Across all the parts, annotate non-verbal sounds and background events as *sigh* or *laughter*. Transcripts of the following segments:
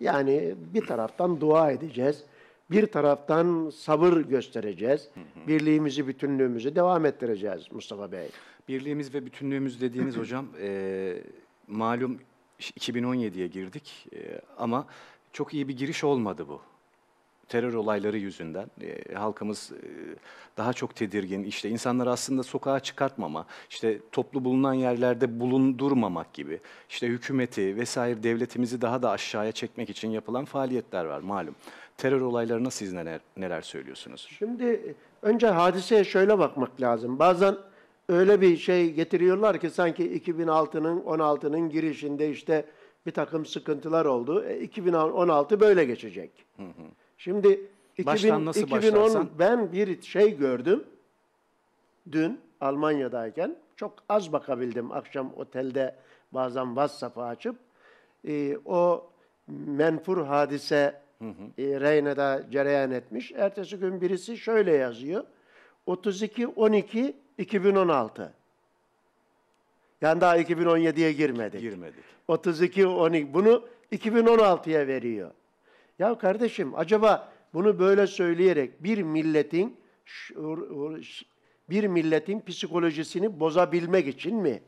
Yani bir taraftan dua edeceğiz. Bir taraftan sabır göstereceğiz. Birliğimizi, bütünlüğümüzü devam ettireceğiz Mustafa Bey. Birliğimiz ve bütünlüğümüz dediğiniz *clears throat* hocam e, malum 2017'ye girdik e, ama çok iyi bir giriş olmadı bu terör olayları yüzünden e, halkımız e, daha çok tedirgin. İşte insanları aslında sokağa çıkartmama, işte toplu bulunan yerlerde bulundurmamak gibi, işte hükümeti vesaire devletimizi daha da aşağıya çekmek için yapılan faaliyetler var malum. Terör olaylarına siz neler, neler söylüyorsunuz? Şimdi e, önce hadiseye şöyle bakmak lazım. Bazen öyle bir şey getiriyorlar ki sanki 2006'nın 16'nın girişinde işte bir takım sıkıntılar oldu. E, 2016 böyle geçecek. Hı hı. Şimdi 2000, 2010 ben bir şey gördüm. Dün Almanya'dayken çok az bakabildim. Akşam otelde bazen WhatsApp'ı açıp e, o menfur hadise hı hı. E, Reyna'da cereyan etmiş. Ertesi gün birisi şöyle yazıyor. 32 12 2016. Yani daha 2017'ye girmedik. Girmedik. 32 12 bunu 2016'ya veriyor. Ya kardeşim acaba bunu böyle söyleyerek bir milletin bir milletin psikolojisini bozabilmek için mi?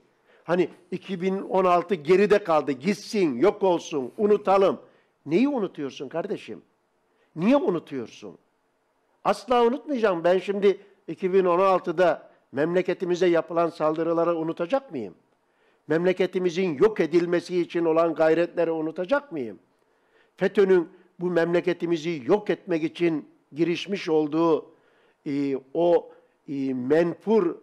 Hani 2016 geride kaldı, gitsin, yok olsun, unutalım. Neyi unutuyorsun kardeşim? Niye unutuyorsun? Asla unutmayacağım. Ben şimdi 2016'da memleketimize yapılan saldırıları unutacak mıyım? Memleketimizin yok edilmesi için olan gayretleri unutacak mıyım? FETÖ'nün bu memleketimizi yok etmek için girişmiş olduğu e, o e, menfur,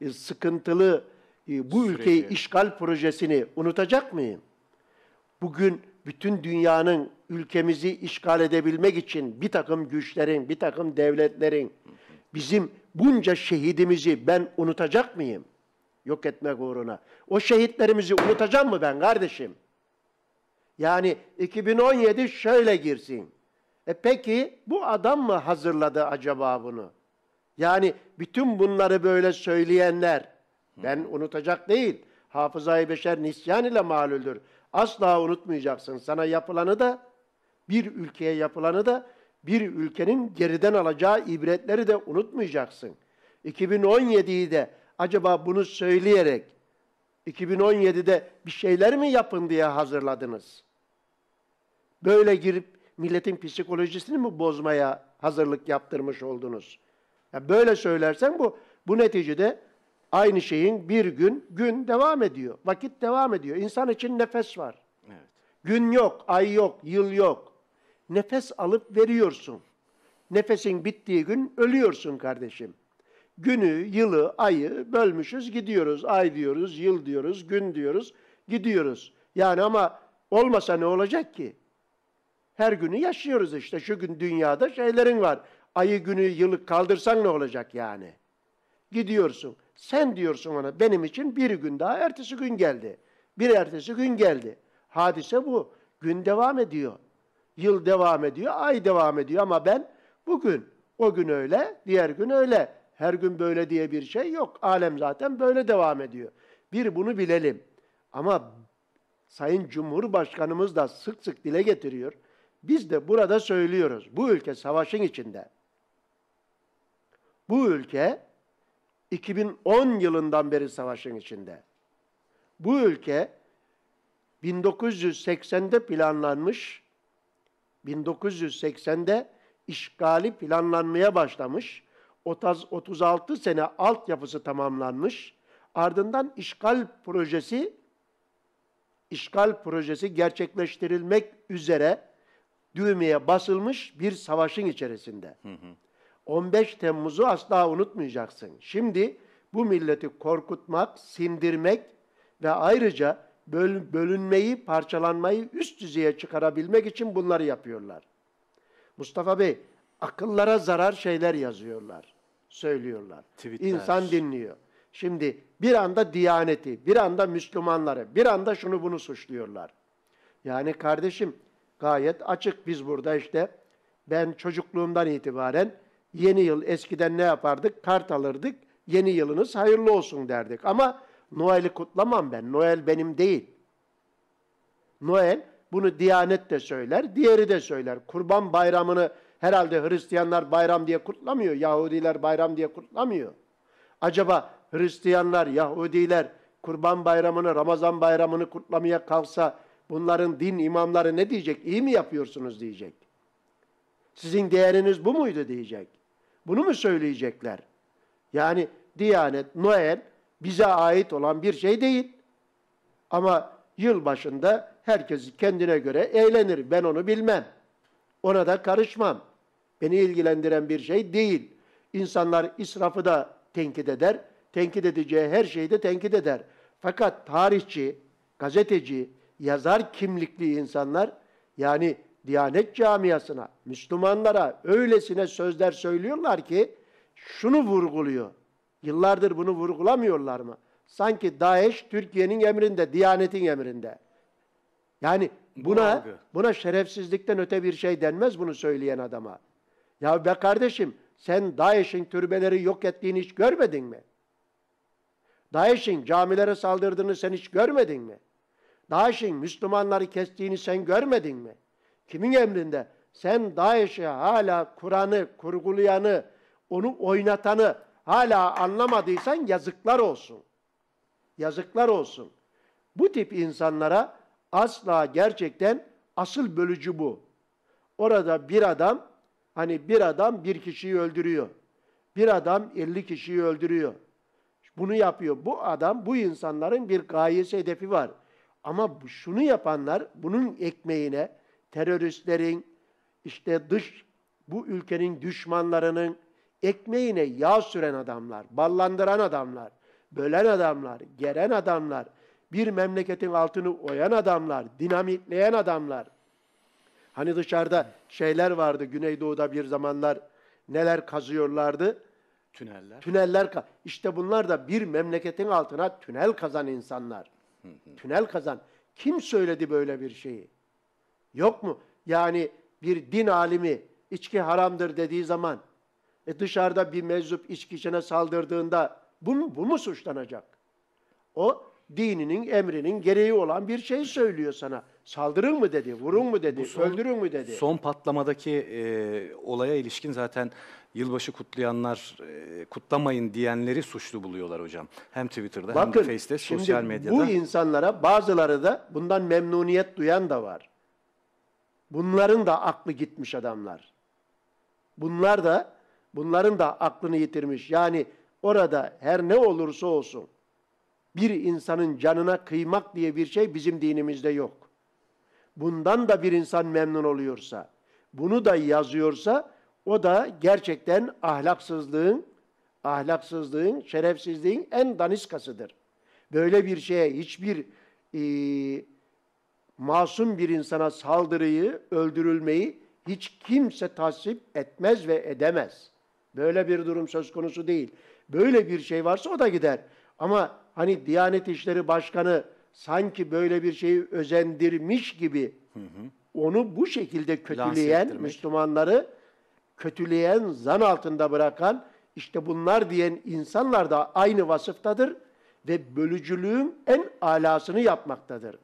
e, sıkıntılı e, bu Süreci. ülkeyi işgal projesini unutacak mıyım? Bugün bütün dünyanın ülkemizi işgal edebilmek için bir takım güçlerin, bir takım devletlerin bizim bunca şehidimizi ben unutacak mıyım? Yok etmek uğruna. O şehitlerimizi unutacağım mı ben kardeşim? Yani 2017 şöyle girsin. E peki bu adam mı hazırladı acaba bunu? Yani bütün bunları böyle söyleyenler, ben unutacak değil. Hafızayı beşer nisyan ile malüldür. Asla unutmayacaksın. Sana yapılanı da, bir ülkeye yapılanı da, bir ülkenin geriden alacağı ibretleri de unutmayacaksın. 2017'yi de acaba bunu söyleyerek 2017'de bir şeyler mi yapın diye hazırladınız? Böyle girip milletin psikolojisini mi bozmaya hazırlık yaptırmış oldunuz? Ya böyle söylersen bu bu neticede aynı şeyin bir gün gün devam ediyor. Vakit devam ediyor. İnsan için nefes var. Evet. Gün yok, ay yok, yıl yok. Nefes alıp veriyorsun. Nefesin bittiği gün ölüyorsun kardeşim. Günü, yılı, ayı bölmüşüz gidiyoruz. Ay diyoruz, yıl diyoruz, gün diyoruz, gidiyoruz. Yani ama olmasa ne olacak ki? her günü yaşıyoruz işte. Şu gün dünyada şeylerin var. Ayı günü yıllık kaldırsan ne olacak yani? Gidiyorsun. Sen diyorsun ona benim için bir gün daha ertesi gün geldi. Bir ertesi gün geldi. Hadise bu. Gün devam ediyor. Yıl devam ediyor, ay devam ediyor ama ben bugün, o gün öyle, diğer gün öyle. Her gün böyle diye bir şey yok. Alem zaten böyle devam ediyor. Bir bunu bilelim. Ama Sayın Cumhurbaşkanımız da sık sık dile getiriyor. Biz de burada söylüyoruz. Bu ülke savaşın içinde. Bu ülke 2010 yılından beri savaşın içinde. Bu ülke 1980'de planlanmış, 1980'de işgali planlanmaya başlamış, 36 sene altyapısı tamamlanmış, ardından işgal projesi işgal projesi gerçekleştirilmek üzere düğmeye basılmış bir savaşın içerisinde. Hı hı. 15 Temmuz'u asla unutmayacaksın. Şimdi bu milleti korkutmak, sindirmek ve ayrıca böl bölünmeyi, parçalanmayı üst düzeye çıkarabilmek için bunları yapıyorlar. Mustafa Bey, akıllara zarar şeyler yazıyorlar, söylüyorlar. Tweetler. İnsan dinliyor. Şimdi bir anda Diyaneti, bir anda Müslümanları, bir anda şunu bunu suçluyorlar. Yani kardeşim gayet açık. Biz burada işte ben çocukluğumdan itibaren yeni yıl eskiden ne yapardık? Kart alırdık. Yeni yılınız hayırlı olsun derdik. Ama Noel'i kutlamam ben. Noel benim değil. Noel bunu Diyanet de söyler, diğeri de söyler. Kurban bayramını herhalde Hristiyanlar bayram diye kutlamıyor, Yahudiler bayram diye kutlamıyor. Acaba Hristiyanlar, Yahudiler Kurban Bayramı'nı, Ramazan Bayramı'nı kutlamaya kalsa bunların din imamları ne diyecek? İyi mi yapıyorsunuz diyecek. Sizin değeriniz bu muydu diyecek. Bunu mu söyleyecekler? Yani Diyanet, Noel bize ait olan bir şey değil. Ama yıl başında herkes kendine göre eğlenir. Ben onu bilmem. Ona da karışmam. Beni ilgilendiren bir şey değil. İnsanlar israfı da tenkit eder. Tenkit edeceği her şeyi de tenkit eder. Fakat tarihçi, gazeteci, yazar kimlikli insanlar yani Diyanet camiasına, Müslümanlara öylesine sözler söylüyorlar ki şunu vurguluyor. Yıllardır bunu vurgulamıyorlar mı? Sanki DAEŞ Türkiye'nin emrinde, Diyanet'in emrinde. Yani buna buna şerefsizlikten öte bir şey denmez bunu söyleyen adama. Ya be kardeşim sen DAEŞ'in türbeleri yok ettiğini hiç görmedin mi? DAEŞ'in camilere saldırdığını sen hiç görmedin mi? DAEŞ'in Müslümanları kestiğini sen görmedin mi? Kimin emrinde? Sen DAEŞ'i hala kuranı, kurgulayanı, onu oynatanı hala anlamadıysan yazıklar olsun. Yazıklar olsun. Bu tip insanlara asla gerçekten asıl bölücü bu. Orada bir adam, hani bir adam bir kişiyi öldürüyor. Bir adam elli kişiyi öldürüyor. Bunu yapıyor. Bu adam, bu insanların bir gayesi, hedefi var. Ama şunu yapanlar bunun ekmeğine teröristlerin, işte dış bu ülkenin düşmanlarının ekmeğine yağ süren adamlar, ballandıran adamlar, bölen adamlar, geren adamlar, bir memleketin altını oyan adamlar, dinamitleyen adamlar. Hani dışarıda şeyler vardı Güneydoğu'da bir zamanlar neler kazıyorlardı? Tüneller. Tüneller. İşte bunlar da bir memleketin altına tünel kazan insanlar. Tünel kazan. Kim söyledi böyle bir şeyi? Yok mu? Yani bir din alimi içki haramdır dediği zaman e dışarıda bir meczup içkisine saldırdığında bu mu, bu mu suçlanacak? O dininin emrinin gereği olan bir şey söylüyor sana. Saldırın mı dedi, vurun mu dedi, son, öldürün mü dedi. Son patlamadaki e, olaya ilişkin zaten yılbaşı kutlayanlar e, kutlamayın diyenleri suçlu buluyorlar hocam. Hem Twitter'da Bakın, hem de Face'te, sosyal medyada. bu insanlara bazıları da bundan memnuniyet duyan da var. Bunların da aklı gitmiş adamlar. Bunlar da, bunların da aklını yitirmiş. Yani orada her ne olursa olsun bir insanın canına kıymak diye bir şey bizim dinimizde yok bundan da bir insan memnun oluyorsa, bunu da yazıyorsa o da gerçekten ahlaksızlığın, ahlaksızlığın, şerefsizliğin en daniskasıdır. Böyle bir şeye hiçbir e, masum bir insana saldırıyı, öldürülmeyi hiç kimse tasvip etmez ve edemez. Böyle bir durum söz konusu değil. Böyle bir şey varsa o da gider. Ama hani Diyanet İşleri Başkanı sanki böyle bir şeyi özendirmiş gibi hı hı. onu bu şekilde kötüleyen Müslümanları kötüleyen, zan altında bırakan işte bunlar diyen insanlar da aynı vasıftadır ve bölücülüğün en alasını yapmaktadır.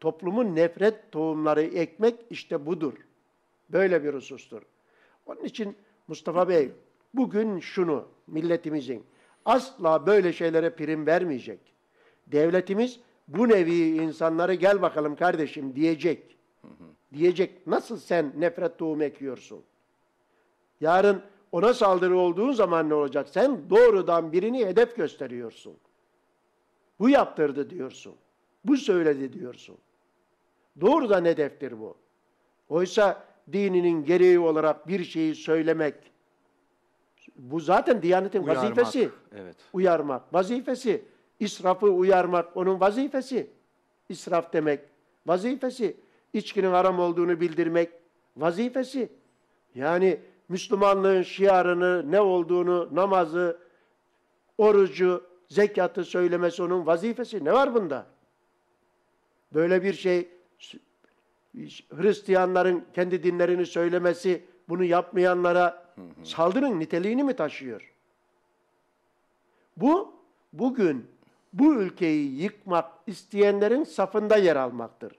Toplumun nefret tohumları ekmek işte budur. Böyle bir husustur. Onun için Mustafa Bey bugün şunu milletimizin asla böyle şeylere prim vermeyecek. Devletimiz bu nevi insanları gel bakalım kardeşim diyecek. Hı hı. Diyecek. Nasıl sen nefret tohumu ekiyorsun? Yarın ona saldırı olduğun zaman ne olacak? Sen doğrudan birini hedef gösteriyorsun. Bu yaptırdı diyorsun. Bu söyledi diyorsun. Doğrudan hedeftir bu. Oysa dininin gereği olarak bir şeyi söylemek, bu zaten Diyanet'in vazifesi. Evet. Uyarmak. Vazifesi. İsrafı uyarmak onun vazifesi. İsraf demek vazifesi. İçkinin haram olduğunu bildirmek vazifesi. Yani Müslümanlığın şiarını, ne olduğunu, namazı, orucu, zekatı söylemesi onun vazifesi. Ne var bunda? Böyle bir şey Hristiyanların kendi dinlerini söylemesi, bunu yapmayanlara saldırın niteliğini mi taşıyor? Bu bugün bu ülkeyi yıkmak isteyenlerin safında yer almaktır.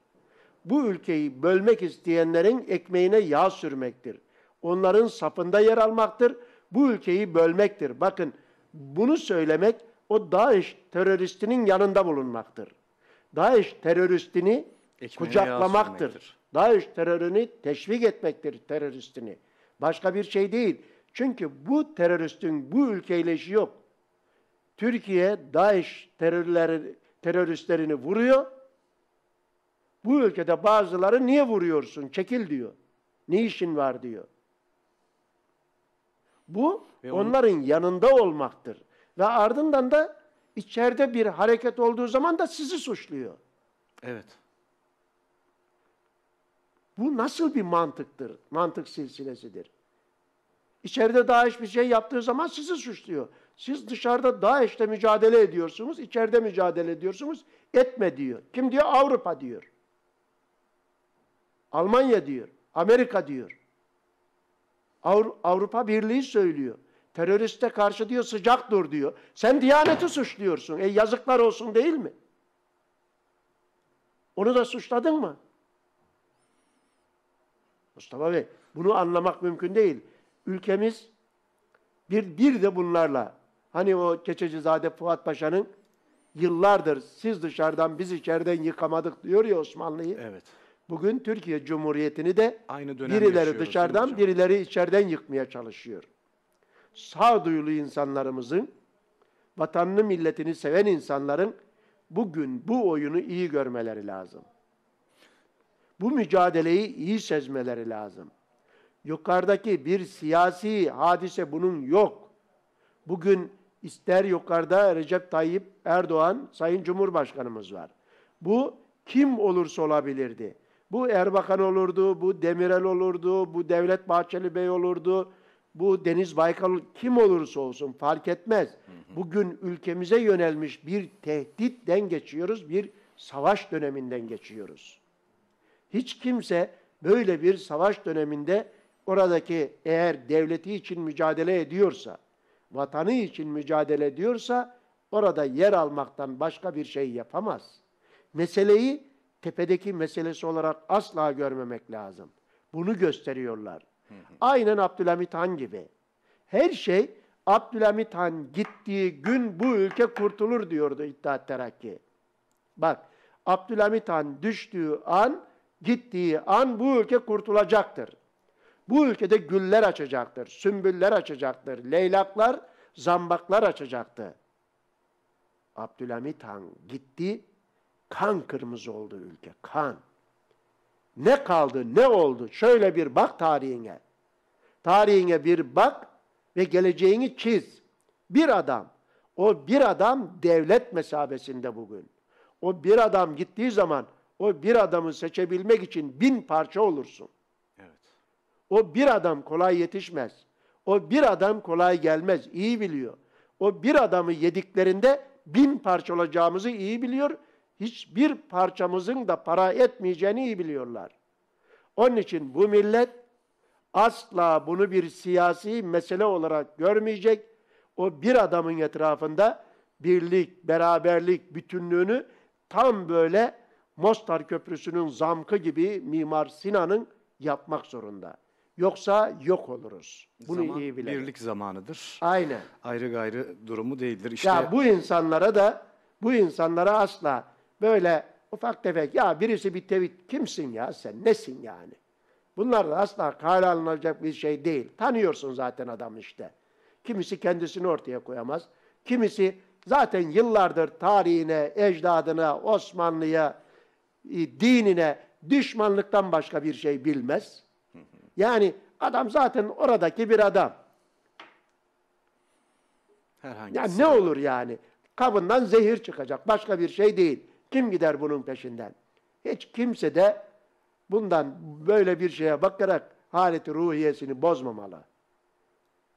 Bu ülkeyi bölmek isteyenlerin ekmeğine yağ sürmektir. Onların safında yer almaktır. Bu ülkeyi bölmektir. Bakın bunu söylemek o DAEŞ teröristinin yanında bulunmaktır. DAEŞ teröristini Ekmeğine kucaklamaktır. DAEŞ terörünü teşvik etmektir teröristini. Başka bir şey değil. Çünkü bu teröristin bu ülkeyle işi yok. Türkiye DAEŞ terörleri, teröristlerini vuruyor. Bu ülkede bazıları niye vuruyorsun? Çekil diyor. Ne işin var diyor. Bu Ve onların onu... yanında olmaktır. Ve ardından da içeride bir hareket olduğu zaman da sizi suçluyor. Evet. Bu nasıl bir mantıktır? Mantık silsilesidir. İçeride daha bir şey yaptığı zaman sizi suçluyor. Siz dışarıda DAEŞ'le mücadele ediyorsunuz, içeride mücadele ediyorsunuz. Etme diyor. Kim diyor? Avrupa diyor. Almanya diyor. Amerika diyor. Avrupa Birliği söylüyor. Teröriste karşı diyor sıcak dur diyor. Sen Diyanet'i suçluyorsun. E yazıklar olsun değil mi? Onu da suçladın mı? Mustafa Bey bunu anlamak mümkün değil. Ülkemiz bir, bir de bunlarla Hani o keçeci zade Fuat Paşa'nın yıllardır siz dışarıdan biz içeriden yıkamadık diyor ya Osmanlı'yı. Evet. Bugün Türkiye Cumhuriyeti'ni de Aynı birileri dışarıdan birileri içeriden yıkmaya çalışıyor. Sağduyulu insanlarımızın, vatanını milletini seven insanların bugün bu oyunu iyi görmeleri lazım. Bu mücadeleyi iyi sezmeleri lazım. Yukarıdaki bir siyasi hadise bunun yok. Bugün ister yukarıda Recep Tayyip Erdoğan Sayın Cumhurbaşkanımız var. Bu kim olursa olabilirdi. Bu Erbakan olurdu, bu Demirel olurdu, bu Devlet Bahçeli Bey olurdu, bu Deniz Baykal kim olursa olsun fark etmez. Bugün ülkemize yönelmiş bir tehditten geçiyoruz, bir savaş döneminden geçiyoruz. Hiç kimse böyle bir savaş döneminde oradaki eğer devleti için mücadele ediyorsa, vatanı için mücadele ediyorsa orada yer almaktan başka bir şey yapamaz. Meseleyi tepedeki meselesi olarak asla görmemek lazım. Bunu gösteriyorlar. Aynen Abdülhamit Han gibi. Her şey Abdülhamit Han gittiği gün bu ülke kurtulur diyordu İttihat Terakki. Bak Abdülhamit Han düştüğü an, gittiği an bu ülke kurtulacaktır. Bu ülkede güller açacaktır, sümbüller açacaktır, leylaklar, zambaklar açacaktı. Abdülhamit Han gitti, kan kırmızı oldu ülke, kan. Ne kaldı, ne oldu? Şöyle bir bak tarihine. Tarihine bir bak ve geleceğini çiz. Bir adam, o bir adam devlet mesabesinde bugün. O bir adam gittiği zaman o bir adamı seçebilmek için bin parça olursun. O bir adam kolay yetişmez. O bir adam kolay gelmez. İyi biliyor. O bir adamı yediklerinde bin parça olacağımızı iyi biliyor. Hiçbir parçamızın da para etmeyeceğini iyi biliyorlar. Onun için bu millet asla bunu bir siyasi mesele olarak görmeyecek. O bir adamın etrafında birlik, beraberlik, bütünlüğünü tam böyle Mostar Köprüsü'nün zamkı gibi Mimar Sinan'ın yapmak zorunda. Yoksa yok oluruz. Bunu Zaman, iyi bilelim. Birlik zamanıdır. Aynen. Ayrı gayrı durumu değildir. İşte... Ya bu insanlara da bu insanlara asla böyle ufak tefek ya birisi bir tevhid kimsin ya sen nesin yani? Bunlar da asla kale alınacak bir şey değil. Tanıyorsun zaten adam işte. Kimisi kendisini ortaya koyamaz. Kimisi zaten yıllardır tarihine, ecdadına, Osmanlı'ya, e, dinine düşmanlıktan başka bir şey bilmez. Yani adam zaten oradaki bir adam. Herhangi yani ne olur yani? Kabından zehir çıkacak. Başka bir şey değil. Kim gider bunun peşinden? Hiç kimse de bundan böyle bir şeye bakarak haleti ruhiyesini bozmamalı.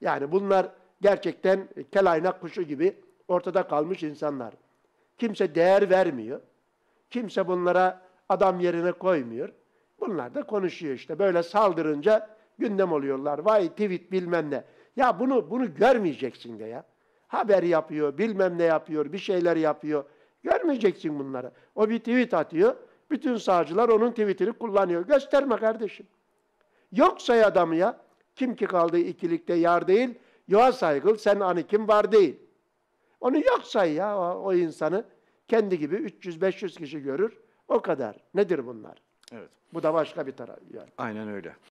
Yani bunlar gerçekten kelaynak kuşu gibi ortada kalmış insanlar. Kimse değer vermiyor. Kimse bunlara adam yerine koymuyor. Bunlar da konuşuyor işte. Böyle saldırınca gündem oluyorlar. Vay tweet bilmem ne. Ya bunu bunu görmeyeceksin de ya. Haber yapıyor, bilmem ne yapıyor, bir şeyler yapıyor. Görmeyeceksin bunları. O bir tweet atıyor. Bütün sağcılar onun tweetini kullanıyor. Gösterme kardeşim. Yok say adamı ya. Kim ki kaldı ikilikte yar değil. Yoğa saygıl sen anı kim var değil. Onu yok say ya o, o insanı. Kendi gibi 300-500 kişi görür. O kadar. Nedir bunlar? Evet. Bu da başka bir taraf yani. Aynen öyle.